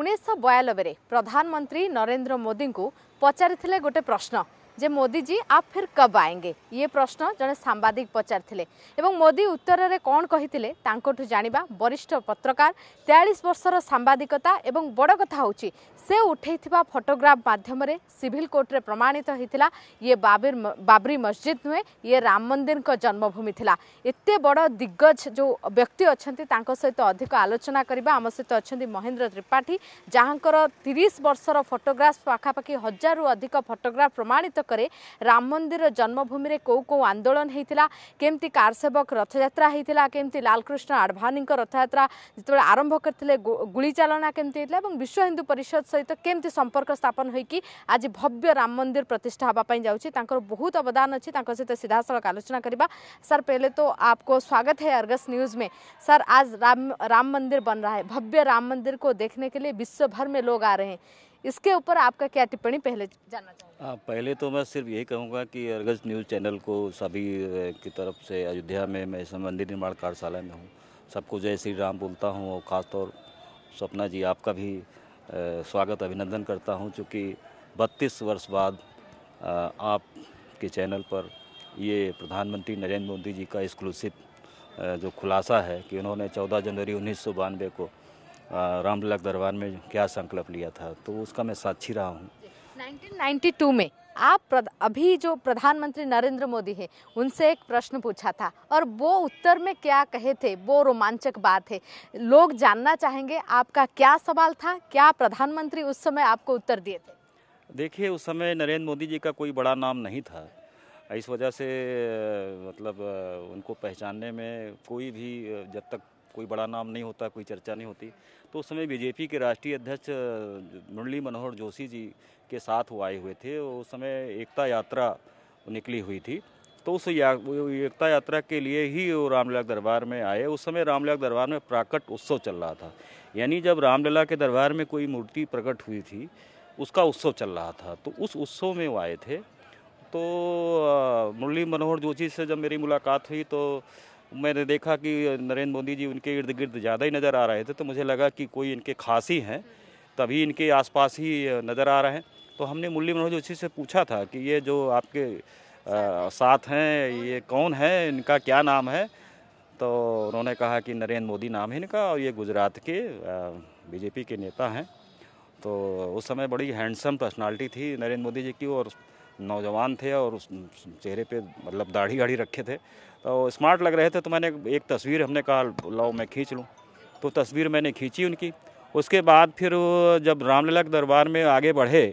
ଉଣେଇଶହ ବୟାନବେରେ ପ୍ରଧାନମନ୍ତ୍ରୀ ନରେନ୍ଦ୍ର ମୋଦିଙ୍କୁ ପଚାରିଥିଲେ ଗୋଟେ ପ୍ରଶ୍ନ जे मोदी जी आप फिर कब आएंगे ये प्रश्न जड़े सांबादिक पचारि मोदी उत्तर में कौन कही जाना वरिष्ठ पत्रकार तेयालीस वर्षर सांबादिकता और बड़ कथा हूँ से उठे फटोग्राफ मध्यम सिभिल कोर्टे प्रमाणित होता ये बाबिर बाबरी मस्जिद नुहे ये राम मंदिर जन्मभूमि था एत बड़ दिग्गज जो व्यक्ति अच्छा सहित अधिक आलोचना करवा आम सहित अच्छा महेन्द्र त्रिपाठी जहाँ तीस वर्षर फटोग्राफ पाखापाखि हजारु अधिक फटोग्राफ प्रमाणित कटक राम मंदिर जन्मभूमि कौ कौ आंदोलन होता केमती कार सेवक रथजात्रा होता केमती लालकृष्ण आडभानी रथयात्रा जो आरंभ करते गुचाला केमती होता है विश्व हिंदू परिषद सहित केमती संपर्क स्थापन हो आज भव्य राम मंदिर प्रतिष्ठा हाँपी जाकर बहुत अवदान अच्छी सहित सीधा साल आलोचना करवा सर पहले तो आपको स्वागत है अर्गस न्यूज में सर आज राम राम मंदिर बन रहा है भव्य राम मंदिर को देखने के लिए विश्व भर में लोग आ रहे हैं इसके ऊपर आपका क्या टिप्पणी पहले जानना चाहूँगा हाँ, पहले तो मैं सिर्फ यही कहूँगा कि अर्गज न्यूज़ चैनल को सभी की तरफ से अयोध्या में मैं संबंधित मंदिर निर्माण कार्यशाला में हूँ सबको जय श्री राम बोलता हूँ और ख़ासतौर सपना जी आपका भी स्वागत अभिनंदन करता हूँ चूँकि बत्तीस वर्ष बाद आपके चैनल पर ये प्रधानमंत्री नरेंद्र मोदी जी का एक्सक्लूसिव जो खुलासा है कि उन्होंने 14 जनवरी उन्नीस को रामलीला दरबार में क्या संकल्प लिया था तो उसका मैं साक्षी रहा हूँ 1992 में आप अभी जो प्रधानमंत्री नरेंद्र मोदी है उनसे एक प्रश्न पूछा था और वो उत्तर में क्या कहे थे वो रोमांचक बात है लोग जानना चाहेंगे आपका क्या सवाल था क्या प्रधानमंत्री उस समय आपको उत्तर दिए थे देखिए उस समय नरेंद्र मोदी जी का कोई बड़ा नाम नहीं था इस वजह से मतलब उनको पहचानने में कोई भी जब तक कोई बड़ा नाम नहीं होता कोई चर्चा नहीं होती तो उस समय बीजेपी के राष्ट्रीय अध्यक्ष मुरली मनोहर जोशी जी के साथ वो आए हुए थे उस समय एकता यात्रा निकली हुई थी तो उस या, एकता यात्रा के लिए ही वो रामलीला दरबार में आए उस समय रामलीला दरबार में प्राकट उत्सव चल रहा था यानी जब रामलीला के दरबार में कोई मूर्ति प्रकट हुई थी उसका उत्सव चल रहा था तो उस उत्सव में वो आए थे तो मुरली मनोहर जोशी से जब मेरी मुलाकात हुई तो मैंने देखा कि नरेंद्र मोदी जी उनके इर्द गिर्द ज़्यादा ही नज़र आ रहे थे तो मुझे लगा कि कोई इनके खास ही हैं तभी इनके आसपास ही नज़र आ रहे हैं तो हमने मुरली मनोज जोशी से पूछा था कि ये जो आपके आ, साथ हैं ये कौन है इनका क्या नाम है तो उन्होंने कहा कि नरेंद्र मोदी नाम है इनका और ये गुजरात के बीजेपी के नेता हैं तो उस समय बड़ी हैंडसम पर्सनालिटी थी नरेंद्र मोदी जी की और नौजवान थे और उस चेहरे पे मतलब दाढ़ी गाढ़ी रखे थे तो स्मार्ट लग रहे थे तो मैंने एक तस्वीर हमने कहा लाओ मैं खींच लूँ तो तस्वीर मैंने खींची उनकी उसके बाद फिर जब रामलीला के दरबार में आगे बढ़े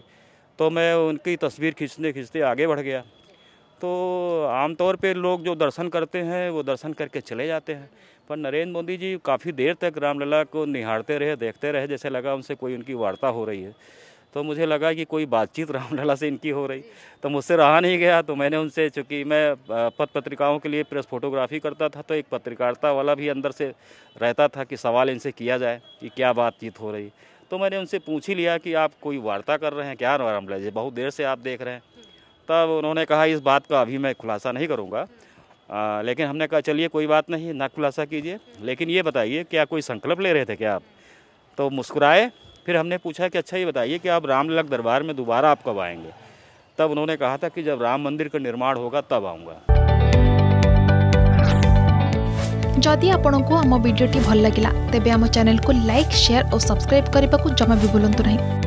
तो मैं उनकी तस्वीर खींचते खींचते आगे बढ़ गया तो आमतौर पे लोग जो दर्शन करते हैं वो दर्शन करके चले जाते हैं पर नरेंद्र मोदी जी काफ़ी देर तक रामलला को निहारते रहे देखते रहे जैसे लगा उनसे कोई उनकी वार्ता हो रही है तो मुझे लगा कि कोई बातचीत रामलला से इनकी हो रही तो मुझसे रहा नहीं गया तो मैंने उनसे चूँकि मैं पद पत्रिकाओं के लिए प्रेस फोटोग्राफी करता था तो एक पत्रकारिता वाला भी अंदर से रहता था कि सवाल इनसे किया जाए कि क्या बातचीत हो रही तो मैंने उनसे पूछ ही लिया कि आप कोई वार्ता कर रहे हैं क्या रामलला जी बहुत देर से आप देख रहे हैं तब उन्होंने कहा इस बात का अभी मैं खुलासा नहीं करूँगा लेकिन हमने कहा चलिए कोई बात नहीं ना खुलासा कीजिए लेकिन ये बताइए क्या कोई संकल्प ले रहे थे क्या आप तो मुस्कुराए फिर हमने पूछा कि अच्छा ये बताइए कि आप रामलला दरबार में दोबारा आप कब आएंगे तब उन्होंने कहा था कि जब राम मंदिर का निर्माण होगा तब आऊँगा जदि आपण को आम भिडी भल लगा तेब चेल को लाइक सेयार और सब्सक्राइब करने को जमा भी बुलां नहीं